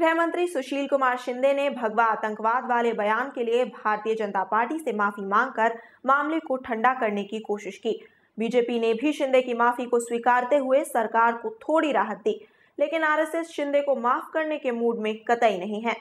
गृह मंत्री सुशील कुमार शिंदे ने भगवा आतंकवाद वाले बयान के लिए भारतीय जनता पार्टी से माफी मांगकर मामले को ठंडा करने की कोशिश की बीजेपी ने भी शिंदे की माफी को स्वीकारते हुए सरकार को थोड़ी राहत दी लेकिन आरएसएस शिंदे को माफ करने के मूड में कतई नहीं है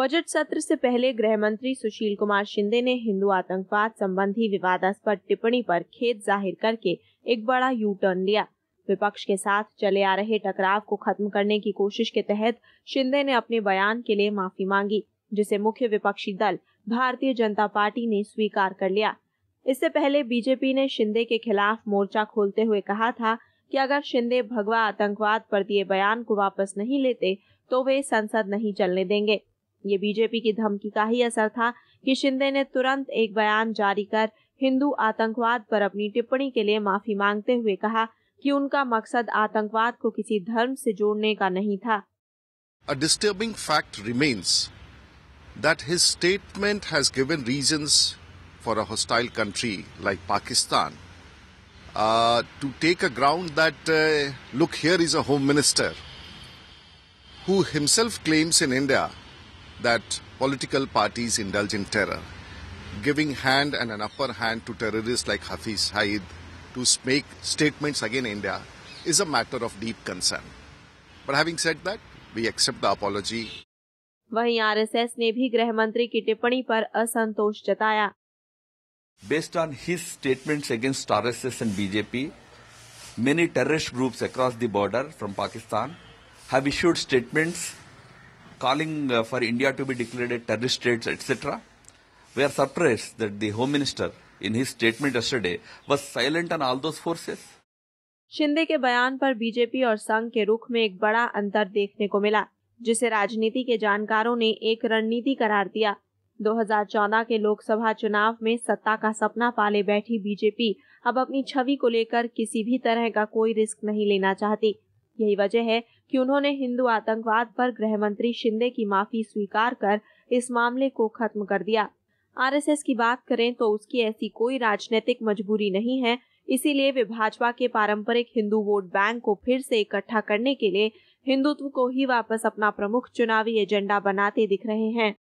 बजट सत्र से पहले गृह मंत्री सुशील कुमार शिंदे ने हिंदू आतंकवाद संबंधी विवादास्पद टिप्पणी पर खेद जाहिर करके एक बड़ा यू टर्न लिया विपक्ष के साथ चले आ रहे टकराव को खत्म करने की कोशिश के तहत शिंदे ने अपने बयान के लिए माफी मांगी जिसे मुख्य विपक्षी दल भारतीय जनता पार्टी ने स्वीकार कर लिया इससे पहले बीजेपी ने शिंदे के खिलाफ मोर्चा खोलते हुए कहा था कि अगर शिंदे भगवा आतंकवाद पर दिए बयान को वापस नहीं लेते तो वे संसद नहीं चलने देंगे ये बीजेपी की धमकी का ही असर था कि शिंदे ने तुरंत एक बयान जारी कर हिंदू आतंकवाद पर अपनी टिप्पणी के लिए माफी मांगते हुए कहा कि उनका मकसद आतंकवाद को किसी धर्म से जोड़ने का नहीं था a disturbing fact remains that his statement has given reason for a hostile country like Pakistan to take a ground that look here is a home minister who himself claims in India that political parties indulge in terror giving hand and an upper hand to terrorist like Hafiz Saeed to make statements against India is a matter of deep concern. But having said that, we accept the apology. वहीं RSS ने भी गृह मंत्री की टिप्पणी पर असंतोष जताया based on his statements against RSS and BJP many terrorist group across the border from Pakistan have issued statements calling for India to be declare terrorist states etcetera we are surprise that the home minister in his statement yesterday was silent on all those forces? Shinde के बयान पर BJP और संघ के रुख में एक बड़ा अंतर देखने को मिला जिसे राजनीति के जानकारों ने एक रणनीति करार दिया 2014 के लोकसभा चुनाव में सत्ता का सपना पाले बैठी बीजेपी अब अपनी छवि को लेकर किसी भी तरह का कोई रिस्क नहीं लेना चाहती यही वजह है कि उन्होंने हिंदू आतंकवाद पर गृह मंत्री शिंदे की माफी स्वीकार कर इस मामले को खत्म कर दिया आरएसएस की बात करें तो उसकी ऐसी कोई राजनीतिक मजबूरी नहीं है इसीलिए वे भाजपा के पारंपरिक हिंदू वोट बैंक को फिर से इकट्ठा करने के लिए हिंदुत्व को ही वापस अपना प्रमुख चुनावी एजेंडा बनाते दिख रहे हैं